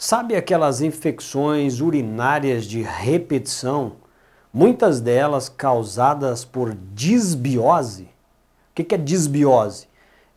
Sabe aquelas infecções urinárias de repetição, muitas delas causadas por disbiose? O que é disbiose?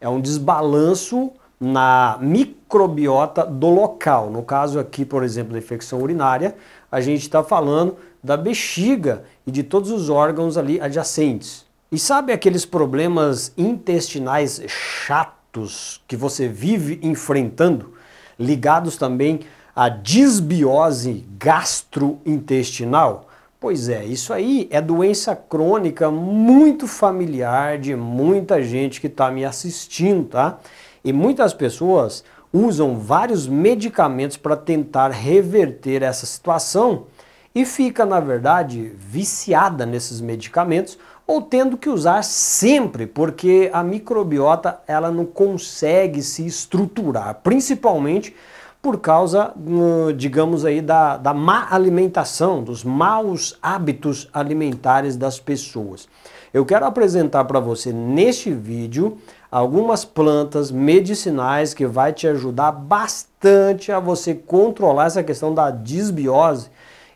É um desbalanço na microbiota do local. No caso aqui, por exemplo, da infecção urinária, a gente está falando da bexiga e de todos os órgãos ali adjacentes. E sabe aqueles problemas intestinais chatos que você vive enfrentando? ligados também à disbiose gastrointestinal? Pois é, isso aí é doença crônica muito familiar de muita gente que está me assistindo, tá? E muitas pessoas usam vários medicamentos para tentar reverter essa situação e fica, na verdade, viciada nesses medicamentos ou tendo que usar sempre, porque a microbiota ela não consegue se estruturar, principalmente por causa, hum, digamos aí, da, da má alimentação, dos maus hábitos alimentares das pessoas. Eu quero apresentar para você neste vídeo algumas plantas medicinais que vai te ajudar bastante a você controlar essa questão da disbiose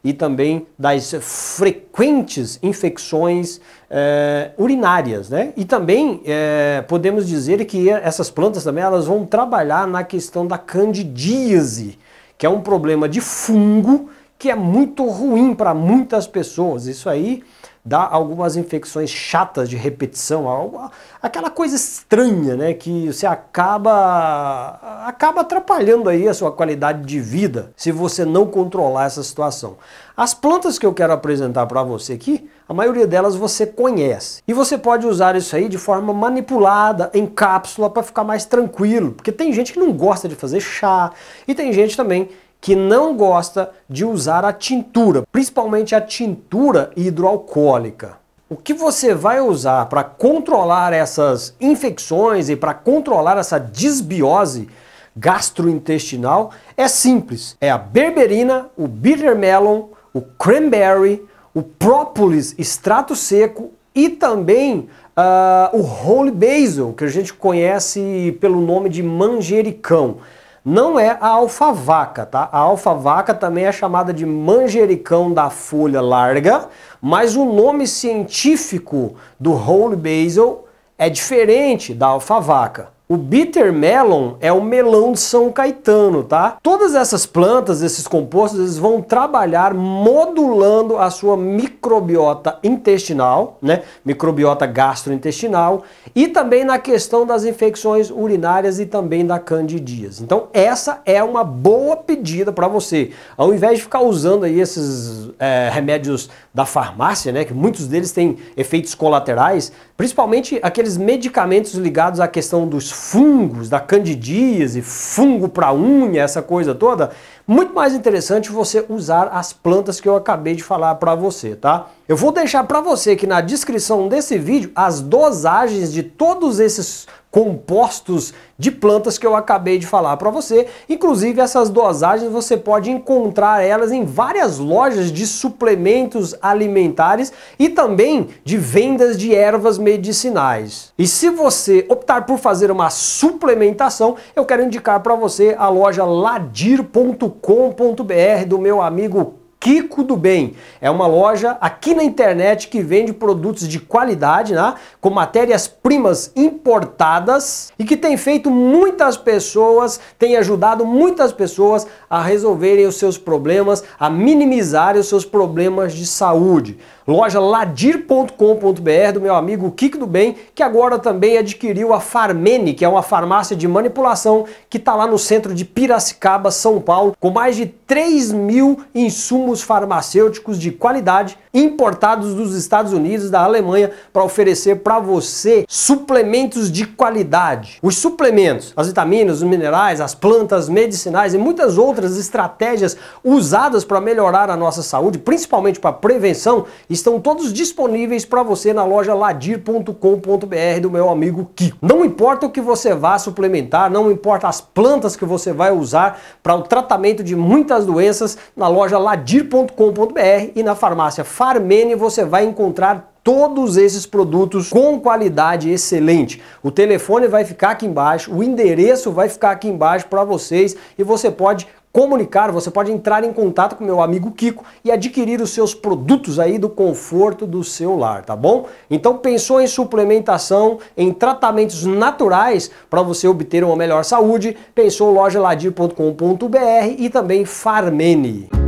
e também das frequentes infecções é, urinárias, né? E também é, podemos dizer que essas plantas também elas vão trabalhar na questão da candidíase, que é um problema de fungo que é muito ruim para muitas pessoas. Isso aí dá algumas infecções chatas de repetição, aquela coisa estranha, né, que você acaba acaba atrapalhando aí a sua qualidade de vida se você não controlar essa situação. As plantas que eu quero apresentar para você aqui, a maioria delas você conhece. E você pode usar isso aí de forma manipulada, em cápsula, para ficar mais tranquilo. Porque tem gente que não gosta de fazer chá e tem gente também que não gosta de usar a tintura, principalmente a tintura hidroalcoólica. O que você vai usar para controlar essas infecções e para controlar essa desbiose gastrointestinal é simples. É a berberina, o bitter melon, o cranberry, o própolis extrato seco e também uh, o holy basil, que a gente conhece pelo nome de manjericão. Não é a alfavaca, tá? A alfavaca também é chamada de manjericão da folha larga, mas o nome científico do whole basil é diferente da alfavaca. O bitter melon é o melão de São Caetano, tá? Todas essas plantas, esses compostos, eles vão trabalhar modulando a sua microbiota intestinal, né? Microbiota gastrointestinal e também na questão das infecções urinárias e também da candidíase. Então, essa é uma boa pedida para você. Ao invés de ficar usando aí esses é, remédios da farmácia, né? Que muitos deles têm efeitos colaterais, principalmente aqueles medicamentos ligados à questão dos fungos, da candidíase, fungo para unha, essa coisa toda, muito mais interessante você usar as plantas que eu acabei de falar para você, tá? Eu vou deixar para você aqui na descrição desse vídeo as dosagens de todos esses compostos de plantas que eu acabei de falar para você. Inclusive essas dosagens você pode encontrar elas em várias lojas de suplementos alimentares e também de vendas de ervas medicinais. E se você optar por fazer uma suplementação, eu quero indicar para você a loja ladir.com.br do meu amigo Kiko do Bem. É uma loja aqui na internet que vende produtos de qualidade, né, com matérias-primas importadas e que tem feito muitas pessoas, tem ajudado muitas pessoas a resolverem os seus problemas, a minimizar os seus problemas de saúde. Loja ladir.com.br do meu amigo Kiko do Bem, que agora também adquiriu a Farmene, que é uma farmácia de manipulação que está lá no centro de Piracicaba, São Paulo, com mais de 3 mil insumos insumos farmacêuticos de qualidade importados dos Estados Unidos, da Alemanha, para oferecer para você suplementos de qualidade. Os suplementos, as vitaminas, os minerais, as plantas medicinais e muitas outras estratégias usadas para melhorar a nossa saúde, principalmente para prevenção, estão todos disponíveis para você na loja ladir.com.br do meu amigo Kiko. Não importa o que você vá suplementar, não importa as plantas que você vai usar para o tratamento de muitas doenças, na loja Ladir farmacoprimir.com.br e na farmácia Farmene você vai encontrar todos esses produtos com qualidade excelente. O telefone vai ficar aqui embaixo, o endereço vai ficar aqui embaixo para vocês e você pode comunicar, você pode entrar em contato com meu amigo Kiko e adquirir os seus produtos aí do conforto do seu lar, tá bom? Então pensou em suplementação, em tratamentos naturais para você obter uma melhor saúde, pensou lojaladir.com.br e também Farmene.